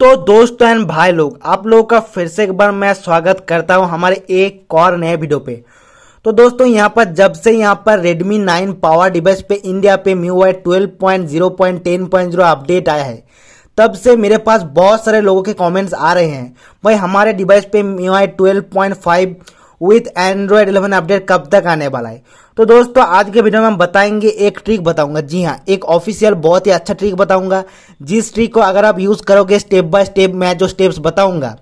तो दोस्तों एंड भाई लोग आप लोगों का फिर से एक बार मैं स्वागत करता हूं हमारे एक और नए वीडियो पे तो दोस्तों यहां पर जब से यहां पर Redmi 9 पावर डिवाइस पे इंडिया पे MIUI ट्वेल्व अपडेट आया है तब से मेरे पास बहुत सारे लोगों के कमेंट्स आ रहे हैं भाई हमारे डिवाइस पे MIUI 12.5 विथ एंड्रॉयड 11 अपडेट कब तक आने वाला है तो दोस्तों आज के वीडियो में हम बताएंगे एक ट्रिक बताऊंगा जी हाँ एक ऑफिशियल बहुत ही अच्छा ट्रिक बताऊंगा जिस ट्रिक को अगर आप यूज़ करोगे स्टेप बाय स्टेप मैं जो स्टेप्स बताऊंगा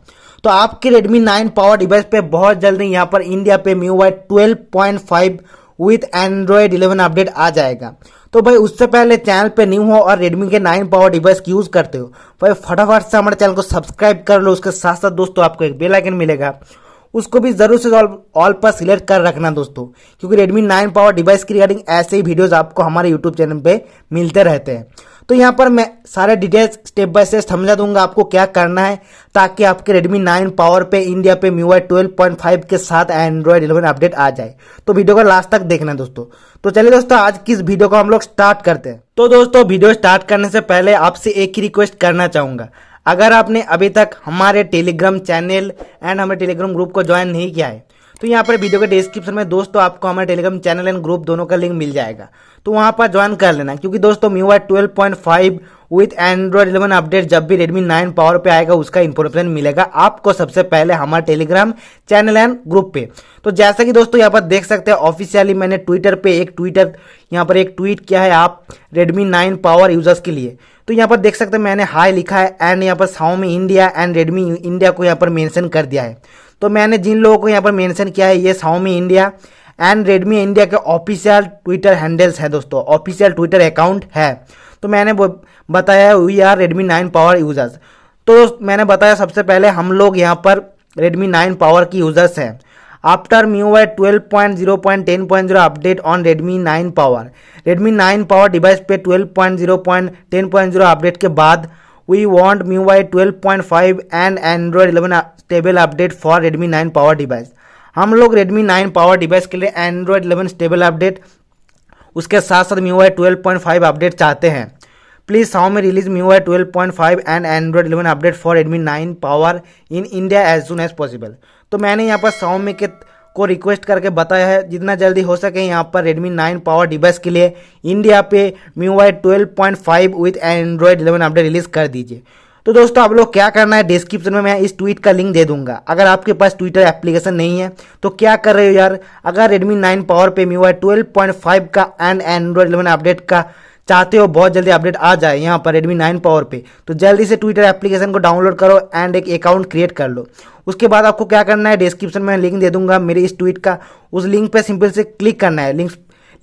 तो आपके Redmi 9 पावर डिवाइस पे बहुत जल्दी यहाँ पर इंडिया पे MIUI twelve with Android eleven update आ जाएगा तो भाई उससे पहले चैनल पे न्यू हो और Redmi के 9 पावर डिवाइस की यूज़ करते हो भाई फटाफट से हमारे चैनल को सब्सक्राइब कर लो उसके साथ साथ दोस्तों आपको एक बेलाइकन मिलेगा उसको भी जरूर से ऑल ऑल पर सिलेक्ट कर रखना दोस्तों क्योंकि Redmi 9 पावर डिवाइस की रिगार्डिंग ऐसे ही वीडियोस आपको हमारे YouTube चैनल पे मिलते रहते हैं तो यहाँ पर मैं सारे डिटेल्स स्टेप बाय स्टेप समझा दूंगा आपको क्या करना है ताकि आपके Redmi 9 पावर पे इंडिया पे MIUI 12.5 के साथ Android 11 अपडेट आ जाए तो वीडियो का लास्ट तक देखना दोस्तों तो चलिए दोस्तों आज किस वीडियो को हम लोग स्टार्ट करते हैं तो दोस्तों वीडियो स्टार्ट करने से पहले आपसे एक ही रिक्वेस्ट करना चाहूंगा अगर आपने अभी तक हमारे टेलीग्राम चैनल एंड हमारे टेलीग्राम ग्रुप को ज्वाइन नहीं किया है तो यहाँ पर वीडियो के डिस्क्रिप्शन में दोस्तों आपको हमारे टेलीग्राम चैनल एंड ग्रुप दोनों का लिंक मिल जाएगा तो वहाँ पर ज्वाइन कर लेना क्योंकि दोस्तों MIUI twelve point five with Android eleven update जब भी रेडमी नाइन पावर पे आएगा उसका इन्फॉर्मेशन मिलेगा आपको सबसे पहले हमारे टेलीग्राम चैनल एंड ग्रुप पे तो जैसा कि दोस्तों यहाँ पर देख सकते हैं ऑफिशियली मैंने ट्विटर पर एक ट्विटर यहाँ पर एक ट्वीट किया है आप रेडमी नाइन पावर यूजर्स के लिए तो यहाँ पर देख सकते हैं मैंने हाई लिखा है एंड यहाँ पर Xiaomi India and Redmi India को यहाँ पर मेंशन कर दिया है तो मैंने जिन लोगों को यहाँ पर मेंशन किया है ये Xiaomi India and Redmi India के ऑफिशियल ट्विटर हैंडल्स है दोस्तों ऑफिशियल ट्विटर अकाउंट है तो मैंने बताया we are Redmi nine power users तो मैंने बताया सबसे पहले हम लोग यहाँ पर रेडमी नाइन पावर की यूज़र्स हैं after UI twelve point zero point ten point zero update on Redmi nine power Redmi nine power device पे twelve point zero point ten point zero update के बाद we want UI twelve point five and Android eleven stable update for Redmi nine power device हम लोग Redmi nine power device के लिए Android eleven stable update उसके साथ साथ MIUI twelve point five update चाहते हैं please release MIUI twelve point five and Android eleven update for Redmi nine power in India as soon as possible तो मैंने यहाँ पर Xiaomi के को रिक्वेस्ट करके बताया है जितना जल्दी हो सके यहाँ पर Redmi 9 पावर डिवाइस के लिए इंडिया पे MIUI 12.5 with Android eleven update release कर दीजिए तो दोस्तों आप लोग क्या करना है डिस्क्रिप्शन में मैं इस ट्वीट का लिंक दे दूंगा अगर आपके पास ट्विटर एप्लीकेशन नहीं है तो क्या कर रहे हो यार अगर Redmi 9 पावर पे MIUI 12.5 का एंड एंड्रॉयड इलेवन अपडेट का चाहते हो बहुत जल्दी अपडेट आ जाए यहाँ पर रेडमी नाइन पावर पे तो जल्दी से ट्विटर एप्लीकेशन को डाउनलोड करो एंड एक अकाउंट क्रिएट कर लो उसके बाद आपको क्या करना है डिस्क्रिप्शन में लिंक दे दूंगा मेरे इस ट्वीट का उस लिंक पर सिंपल से क्लिक करना है लिंक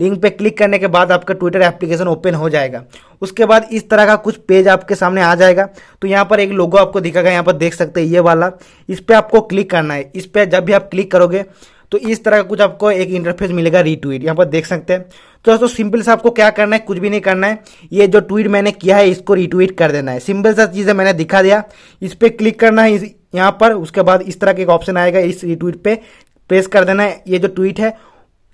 लिंक पे क्लिक करने के बाद आपका ट्विटर एप्लीकेशन ओपन हो जाएगा उसके बाद इस तरह का कुछ पेज आपके सामने आ जाएगा तो यहाँ पर एक लोगो आपको दिखेगा यहाँ पर देख सकते हैं ये वाला इस पर आपको क्लिक करना है इस पर जब भी आप क्लिक करोगे तो इस तरह का कुछ आपको एक इंटरफेस मिलेगा रीट्वीट यहाँ पर देख सकते हैं तो दोस्तों सिंपल से आपको क्या करना है कुछ भी नहीं करना है ये जो ट्वीट मैंने किया है इसको रिट्वीट कर देना है सिंपल सा चीज़ है मैंने दिखा दिया इस पर क्लिक करना है यहाँ पर उसके बाद इस तरह का एक ऑप्शन आएगा इस रिट्वीट पे प्रेस कर देना है ये जो ट्वीट है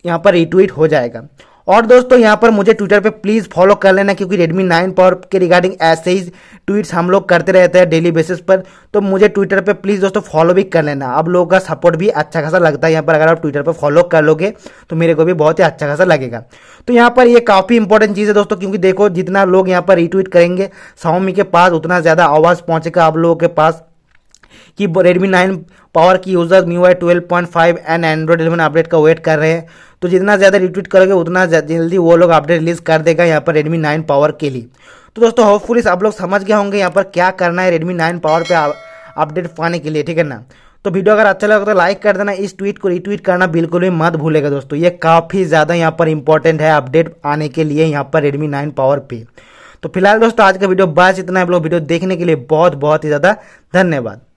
यहाँ पर रिट्वीट हो जाएगा और दोस्तों यहाँ पर मुझे ट्विटर पे प्लीज़ फॉलो कर लेना क्योंकि Redmi 9 पर के रिगार्डिंग ऐसे ही ट्वीट्स हम लोग करते रहते हैं डेली बेसिस पर तो मुझे ट्विटर पे प्लीज़ दोस्तों फॉलो भी कर लेना आप लोगों का सपोर्ट भी अच्छा खासा लगता है यहाँ पर अगर आप ट्विटर पर फॉलो कर लोगे तो मेरे को भी बहुत ही अच्छा खासा लगेगा तो यहाँ पर ये काफ़ी इंपॉर्टेंट चीज़ है दोस्तों क्योंकि देखो जितना लोग यहाँ पर रिट्वीट करेंगे साउमी के पास उतना ज़्यादा आवाज़ पहुँचेगा आप लोगों के पास कि रेडमी नाइन पावर की user MIUI twelve point five and Android eleven update का वेट कर रहे हैं तो जितना ज़्यादा रिट्वीट करोगे उतना जल्दी वो लोग अपडेट रिलीज़ कर देगा यहाँ पर रेडमी नाइन पावर के लिए तो दोस्तों होपफुलिस आप लोग समझ गए होंगे यहाँ पर क्या करना है रेडमी नाइन पावर पर अपडेट पाने के लिए ठीक है ना तो वीडियो अगर अच्छा लगा तो लाइक कर देना इस ट्वीट को रिट्वीट करना बिल्कुल भी मत भूलेगा दोस्तों ये काफ़ी ज़्यादा यहाँ पर इंपॉर्टेंट है अपडेट आने के लिए यहाँ पर रेडमी नाइन पावर पे तो फिलहाल दोस्तों आज का वीडियो बस इतना आप लोग वीडियो देखने के लिए बहुत बहुत ही ज़्यादा धन्यवाद